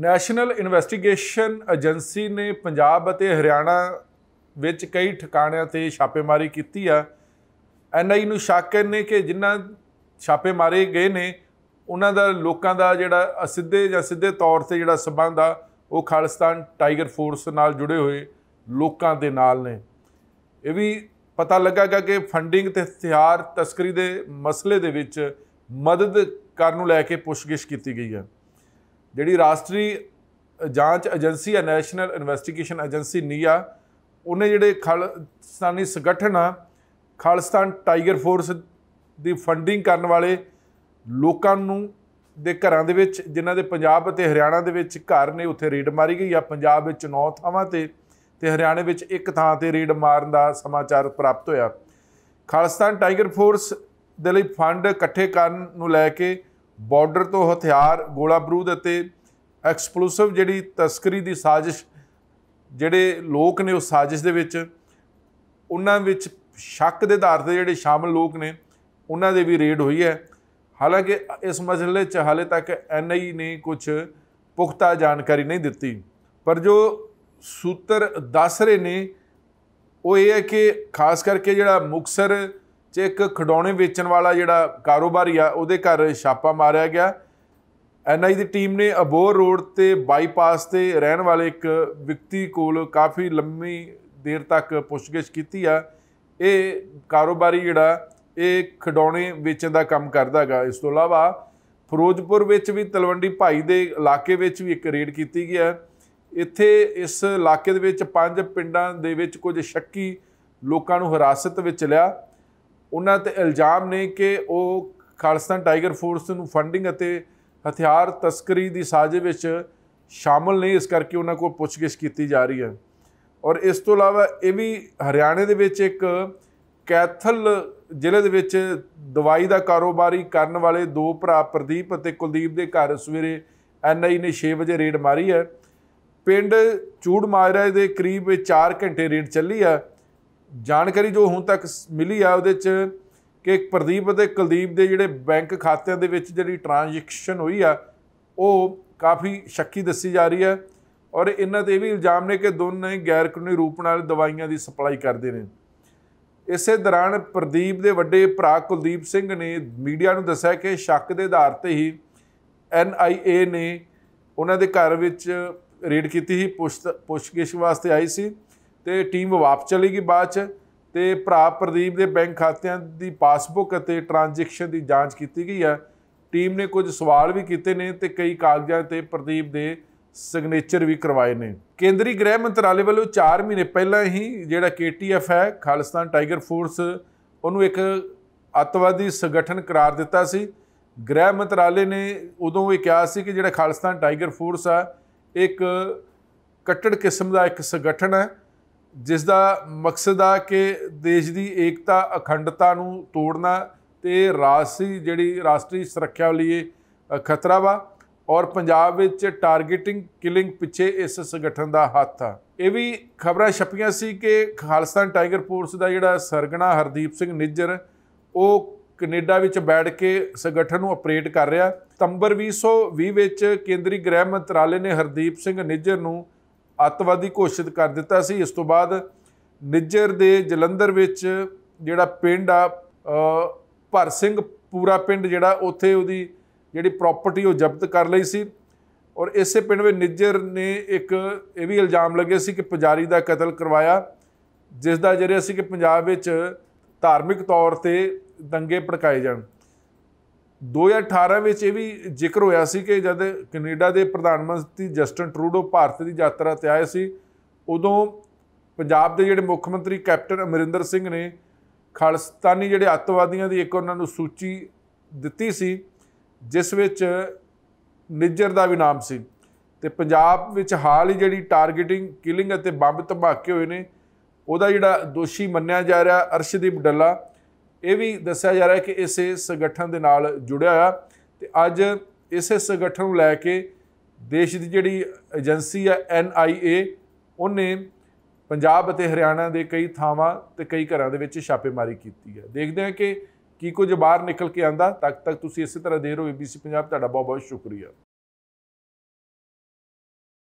national investigation agency ਨੇ ਪੰਜਾਬ ਅਤੇ ਹਰਿਆਣਾ ਵਿੱਚ ਕਈ ਠਿਕਾਣਿਆਂ ਤੇ ਛਾਪੇਮਾਰੀ ਕੀਤੀ ਆ ਐਨਆਈ ਨੂੰ ਸ਼ੱਕ ਨੇ ਕਿ ਜਿਨ੍ਹਾਂ ਛਾਪੇ ਮਾਰੇ ਗਏ ਨੇ ਉਹਨਾਂ ਦਾ ਲੋਕਾਂ ਦਾ ਜਿਹੜਾ ਅਸਿੱਧੇ ਜਾਂ ਸਿੱਧੇ ਤੌਰ ਤੇ ਜਿਹੜਾ ਸਬੰਧ ਆ ਉਹ ਖਾਲਿਸਤਾਨ ਟਾਈਗਰ ਫੋਰਸ ਨਾਲ ਜੁੜੇ ਹੋਏ ਲੋਕਾਂ ਦੇ ਨਾਲ ਨੇ ਇਹ ਵੀ ਪਤਾ ਲੱਗਾਗਾ ਕਿ ਫੰਡਿੰਗ ਤੇ ਹਥਿਆਰ ਤਸਕਰੀ ਦੇ ਮਸਲੇ ਦੇ ਵਿੱਚ ਮਦਦ ਕਰਨ ਨੂੰ ਲੈ ਕੇ ਪੁੱਛਗਿਛ ਕੀਤੀ ਗਈ ਹੈ ਜਿਹੜੀ ਰਾਸ਼ਟਰੀ ਜਾਂਚ ਏਜੰਸੀ ਹੈ ਨੈਸ਼ਨਲ ਇਨਵੈਸਟੀਗੇਸ਼ਨ ਏਜੰਸੀ ਨੀਆ ਉਹਨੇ ਜਿਹੜੇ ਖਾਲਸਤਾਨੀ ਸੰਗਠਨ ਆ ਖਾਲਸਤਾਨ ਟਾਈਗਰ ਫੋਰਸ ਦੀ ਫੰਡਿੰਗ ਕਰਨ ਵਾਲੇ ਲੋਕਾਂ ਨੂੰ ਦੇ ਘਰਾਂ ਦੇ ਵਿੱਚ ਜਿਨ੍ਹਾਂ ਦੇ ਪੰਜਾਬ ਅਤੇ ਹਰਿਆਣਾ ਦੇ ਵਿੱਚ ਘਰ ਨੇ ਉੱਥੇ ਰੇਡ ਮਾਰੀ ਗਈ ਆ ਪੰਜਾਬ ਵਿੱਚ 9 ਥਾਵਾਂ ਤੇ ਤੇ ਹਰਿਆਣੇ ਵਿੱਚ ਇੱਕ ਥਾਂ ਤੇ ਰੇਡ ਮਾਰਨ ਦਾ ਸਮਾਚਾਰ ਪ੍ਰਾਪਤ ਹੋਇਆ ਖਾਲਸਤਾਨ ਟਾਈਗਰ ਫੋਰਸ ਦੇ ਲਈ ਫੰਡ ਇਕੱਠੇ ਕਰਨ ਨੂੰ ਲੈ ਕੇ ਬਾਰਡਰ ਤੋਂ ਹਥਿਆਰ ਗੋਲਾ ਬਰੂਦ ਅਤੇ ਐਕਸਪਲੋਸਿਵ ਜਿਹੜੀ ਤਸਕਰੀ ਦੀ ਸਾਜ਼ਿਸ਼ ਜਿਹੜੇ ਲੋਕ ਨੇ ਉਸ ਸਾਜ਼ਿਸ਼ ਦੇ ਵਿੱਚ ਉਹਨਾਂ ਵਿੱਚ ਸ਼ੱਕ ਦੇ ਆਧਾਰ ਤੇ ਜਿਹੜੇ ਸ਼ਾਮਲ ਲੋਕ ਨੇ ਉਹਨਾਂ ਦੇ ਵੀ ਰੇਡ ਹੋਈ ਹੈ ਹਾਲਾਂਕਿ ਇਸ ਮਸਲੇ 'ਚ ਹਾਲੇ ਤੱਕ ਐਨਆਈ ਨੇ ਕੁਝ ਪੁਖਤਾ ਜਾਣਕਾਰੀ ਨਹੀਂ ਦਿੱਤੀ ਪਰ ਜੋ ਸੂਤਰ ਦੱਸ ਰਹੇ ਨੇ ਉਹ ਇਹ ਹੈ ਕਿ ਖਾਸ ਕਰਕੇ ਜਿਹੜਾ ਮੁਕਸਰ ਚ ਇੱਕ ਖਡੌਣੇ ਵੇਚਣ ਵਾਲਾ ਜਿਹੜਾ ਕਾਰੋਬਾਰੀ ਆ ਉਹਦੇ ਘਰ ਛਾਪਾ ਮਾਰਿਆ ਗਿਆ ਐਨਆਈ ਦੀ ਟੀਮ ਨੇ ਅਬੋਰ ਰੋਡ ਤੇ ਬਾਈਪਾਸ ਤੇ ਰਹਿਣ ਵਾਲੇ ਇੱਕ ਵਿਅਕਤੀ ਕੋਲ ਕਾਫੀ ਲੰਮੀ ਦੇਰ ਤੱਕ ਪੁੱਛਗਿੱਛ ਕੀਤੀ ਆ ਇਹ ਕਾਰੋਬਾਰੀ ਜਿਹੜਾ ਇਹ ਖਡੌਣੇ ਵੇਚਣ ਦਾ ਕੰਮ ਕਰਦਾ ਹੈਗਾ ਇਸ ਤੋਂ ਇਲਾਵਾ ਫਿਰੋਜ਼ਪੁਰ ਵਿੱਚ ਵੀ ਤਲਵੰਡੀ ਭਾਈ ਦੇ ਇਲਾਕੇ ਵਿੱਚ ਵੀ ਇੱਕ ਰੇਡ ਕੀਤੀ ਗਈ ਹੈ ਇੱਥੇ ਇਸ ਇਲਾਕੇ ਦੇ ਵਿੱਚ ਪੰਜ ਪਿੰਡਾਂ ਦੇ ਵਿੱਚ ਕੁਝ ਸ਼ੱਕੀ ਲੋਕਾਂ ਨੂੰ ਹਿਰਾਸਤ ਵਿੱਚ ਲਿਆ ਉਹਨਾਂ ਤੇ ਇਲਜ਼ਾਮ ਨੇ ਕਿ ਉਹ ਖਾਲਸਾ ਟਾਈਗਰ ਫੋਰਸ ਨੂੰ ਫੰਡਿੰਗ ਅਤੇ ਹਥਿਆਰ ਤਸਕਰੀ ਦੀ ਸਾਜ਼ਿਸ਼ ਵਿੱਚ ਸ਼ਾਮਲ ਨਹੀਂ ਇਸ ਕਰਕੇ ਉਹਨਾਂ ਕੋਲ ਪੁੱਛਗਿੱਛ ਕੀਤੀ ਜਾ ਰਹੀ ਹੈ ਔਰ ਇਸ ਤੋਂ ਇਲਾਵਾ ਇਹ ਵੀ ਹਰਿਆਣੇ ਦੇ ਵਿੱਚ ਇੱਕ ਕੈਥਲ ਜ਼ਿਲ੍ਹੇ ਦੇ ਵਿੱਚ ਦਵਾਈ ਦਾ ਕਾਰੋਬਾਰੀ ਕਰਨ ਵਾਲੇ ਦੋ ਭਰਾ ਪ੍ਰਦੀਪ ਅਤੇ ਕੁਲਦੀਪ ਦੇ ਘਰ ਸਵੇਰੇ ਐਨਆਈ ਨੇ 6 ਵਜੇ ਰੇਡ ਮਾਰੀ ਹੈ ਪਿੰਡ ਚੂੜ ਮਾਜਰਾ ਦੇ ਕਰੀਬ 4 ਘੰਟੇ ਰੇਡ ਚੱਲੀ ਆ ਜਾਣਕਾਰੀ ਜੋ ਹੁਣ ਤੱਕ ਮਿਲੀ ਆ ਉਹਦੇ 'ਚ ਕਿ ਪ੍ਰਦੀਪ ਅਤੇ ਕੁਲਦੀਪ ਦੇ ਜਿਹੜੇ ਬੈਂਕ ਖਾਤਿਆਂ ਦੇ ਵਿੱਚ ਜਿਹੜੀ ਟ੍ਰਾਂਜੈਕਸ਼ਨ ਹੋਈ ਆ ਉਹ ਕਾਫੀ ਸ਼ੱਕੀ ਦੱਸੀ ਜਾ ਰਹੀ ਹੈ ਔਰ ਇਹਨਾਂ ਤੇ ਵੀ ਇਲਜ਼ਾਮ ਨੇ ਕਿ ਦੋਨੇ ਗੈਰ ਕਾਨੂੰਨੀ ਰੂਪ ਨਾਲ ਦਵਾਈਆਂ ਦੀ ਸਪਲਾਈ ਕਰਦੇ ਨੇ ਇਸੇ ਦੌਰਾਨ ਪ੍ਰਦੀਪ ਦੇ ਵੱਡੇ ਭਰਾ ਕੁਲਦੀਪ ਸਿੰਘ ਨੇ ਮੀਡੀਆ ਨੂੰ ਦੱਸਿਆ ਕਿ ਸ਼ੱਕ ਦੇ ਆਧਾਰ ਤੇ ਹੀ ਐਨਆਈਏ ਨੇ ਉਹਨਾਂ ਦੇ ਘਰ ਵਿੱਚ ਰੇਡ ਕੀਤੀ ਸੀ ਪੁਸ਼ਤ ਪੁੱਛਗਿੱਛ ਵਾਸਤੇ ਆਈ ਸੀ ਤੇ ਟੀਮ ਵਾਪਸ ਚਲੀ ਗਈ ਬਾਅਦ ਚ ਤੇ ਭਰਾ ਪ੍ਰਦੀਪ ਦੇ ਬੈਂਕ ਖਾਤਿਆਂ ਦੀ ਪਾਸਬੁੱਕ ਅਤੇ ਟ੍ਰਾਂਜੈਕਸ਼ਨ ਦੀ ਜਾਂਚ ਕੀਤੀ ਗਈ ਹੈ ਟੀਮ ਨੇ ਕੁਝ ਸਵਾਲ ਵੀ ਕੀਤੇ ਨੇ ਤੇ ਕਈ ਕਾਗਜ਼ਾਂ ਤੇ ਪ੍ਰਦੀਪ ਦੇ ਸਿਗਨੇਚਰ ਵੀ ਕਰਵਾਏ ਨੇ ਕੇਂਦਰੀ ਗ੍ਰਹਿ ਮੰਤਰਾਲੇ ਵੱਲੋਂ 4 ਮਹੀਨੇ ਪਹਿਲਾਂ ਹੀ ਜਿਹੜਾ ਕੇਟੀਐਫ ਹੈ ਖਾਲਿਸਤਾਨ ਟਾਈਗਰ ਫੋਰਸ ਉਹਨੂੰ ਇੱਕ ਅਤਵਾਦੀ ਸੰਗਠਨ ਕਰਾਰ ਦਿੱਤਾ ਸੀ ਗ੍ਰਹਿ ਮੰਤਰਾਲੇ ਨੇ ਉਦੋਂ ਇਹ ਕਿਹਾ ਸੀ ਕਿ ਜਿਹੜਾ ਖਾਲਿਸਤਾਨ ਟਾਈਗਰ ਫੋਰਸ ਆ ਇੱਕ ਕੱਟੜ ਕਿਸਮ ਦਾ ਇੱਕ ਸੰਗਠਨ ਹੈ ਜਿਸ ਦਾ ਮਕਸਦ ਆ ਕਿ ਦੇਸ਼ ਦੀ ਏਕਤਾ ਅਖੰਡਤਾ ਨੂੰ ਤੋੜਨਾ ਤੇ ਰਾਸੀ ਜਿਹੜੀ ਰਾਸ਼ਟਰੀ ਸੁਰੱਖਿਆ ਲਈ ਖਤਰਾ ਵਾ ਔਰ ਪੰਜਾਬ ਵਿੱਚ ਟਾਰਗੇਟਿੰਗ ਕਿਲਿੰਗ ਪਿੱਛੇ ਇਸ ਸੰਗਠਨ ਦਾ ਹੱਥ ਆ ਇਹ ਵੀ ਖਬਰਾਂ ਛਪੀਆਂ ਸੀ ਕਿ ਖਾਲਸਾਨ ਟਾਈਗਰ ਫੋਰਸ ਦਾ ਜਿਹੜਾ ਸਰਗਣਾ ਹਰਦੀਪ ਸਿੰਘ ਨਿੱਜਰ ਉਹ ਕੈਨੇਡਾ ਵਿੱਚ ਬੈਠ ਕੇ ਸੰਗਠਨ ਨੂੰ ਆਪਰੇਟ ਕਰ ਰਿਹਾ ਸਤੰਬਰ 2020 ਵਿੱਚ ਕੇਂਦਰੀ ਗ੍ਰਹਿ ਮੰਤਰਾਲੇ ਨੇ ਹਰਦੀਪ ਸਿੰਘ ਨਿੱਜਰ ਨੂੰ ਅੱਤਵਾਦੀ ਘੋਸ਼ਿਤ ਕਰ ਦਿੱਤਾ ਸੀ ਇਸ ਤੋਂ ਬਾਅਦ ਨਿੱਜਰ ਦੇ ਜਲੰਧਰ ਵਿੱਚ ਜਿਹੜਾ ਪਿੰਡ ਆ ਭਰ ਸਿੰਘ ਪੂਰਾ ਪਿੰਡ ਜਿਹੜਾ ਉੱਥੇ ਉਹਦੀ ਜਿਹੜੀ ਪ੍ਰਾਪਰਟੀ ਉਹ ਜ਼ਬਤ ਕਰ ਲਈ ਸੀ ਔਰ ਇਸੇ ਪਿੰਡ ਵਿੱਚ ਨਿੱਜਰ ਨੇ ਇੱਕ ਇਹ ਵੀ ਇਲਜ਼ਾਮ ਲੱਗੇ ਸੀ ਕਿ ਪੁਜਾਰੀ ਦਾ ਕਤਲ ਕਰਵਾਇਆ ਜਿਸ ਦਾ ਜਰੀਆ ਸੀ ਕਿ ਪੰਜਾਬ ਵਿੱਚ ਧਾਰਮਿਕ ਤੌਰ ਤੇ ਦੰਗੇ ਭੜਕਾਏ ਜਾਣ 2018 ਵਿੱਚ ਇਹ ਵੀ ਜ਼ਿਕਰ ਹੋਇਆ ਸੀ ਕਿ ਜਦ ਕੈਨੇਡਾ ਦੇ ਪ੍ਰਧਾਨ ਮੰਤਰੀ ਜਸਟਨ ਟਰੂਡੋ ਭਾਰਤ ਦੀ ਯਾਤਰਾ ਤੇ ਆਏ ਸੀ ਉਦੋਂ ਪੰਜਾਬ ਦੇ ਜਿਹੜੇ ਮੁੱਖ ਮੰਤਰੀ ਕੈਪਟਨ ਅਮਰਿੰਦਰ ਸਿੰਘ ਨੇ ਖਾਲਸਤਾਨੀ ਜਿਹੜੇ ਅੱਤਵਾਦੀਆਂ ਦੀ ਇੱਕ ਉਹਨਾਂ ਨੂੰ ਸੂਚੀ ਦਿੱਤੀ ਸੀ ਜਿਸ ਵਿੱਚ ਨਿੱਜਰ ਦਾ ਵੀ ਨਾਮ ਸੀ ਤੇ ਪੰਜਾਬ ਵਿੱਚ ਹਾਲ ਹੀ ਜਿਹੜੀ ਟਾਰਗੇਟਿੰਗ ਕਿਲਿੰਗ ਅਤੇ ਬੰਬ ਧਮਾਕੇ ਹੋਏ ਨੇ ਉਹਦਾ ਜਿਹੜਾ ਦੋਸ਼ੀ ਮੰਨਿਆ ਜਾ ਰਿਹਾ ਅਰਸ਼ਦੀਪ ਡੱਲਾ ਇਹ ਵੀ ਦੱਸਿਆ ਜਾ ਰਿਹਾ ਹੈ ਕਿ ਇਸੇ ਸੰਗਠਨ ਦੇ ਨਾਲ ਜੁੜਿਆ ਹੋਇਆ ਤੇ ਅੱਜ ਇਸੇ ਸੰਗਠਨ ਨੂੰ ਲੈ ਕੇ ਦੇਸ਼ ਦੀ ਜਿਹੜੀ ਏਜੰਸੀ ਹੈ NIA ਉਹਨੇ ਪੰਜਾਬ ਅਤੇ ਹਰਿਆਣਾ ਦੇ ਕਈ ਥਾਵਾਂ ਤੇ ਕਈ ਘਰਾਂ ਦੇ ਵਿੱਚ ਛਾਪੇਮਾਰੀ ਕੀਤੀ ਹੈ ਦੇਖਦੇ ਹਾਂ ਕਿ ਕੀ ਕੁਝ ਬਾਹਰ ਨਿਕਲ ਕੇ ਆਂਦਾ ਤੱਕ ਤੱਕ ਤੁਸੀਂ ਇਸੇ ਤਰ੍ਹਾਂ ਦੇ ਰਹੋ ABC ਪੰਜਾਬ ਤੁਹਾਡਾ ਬਹੁਤ ਬਹੁਤ ਸ਼ੁਕਰੀਆ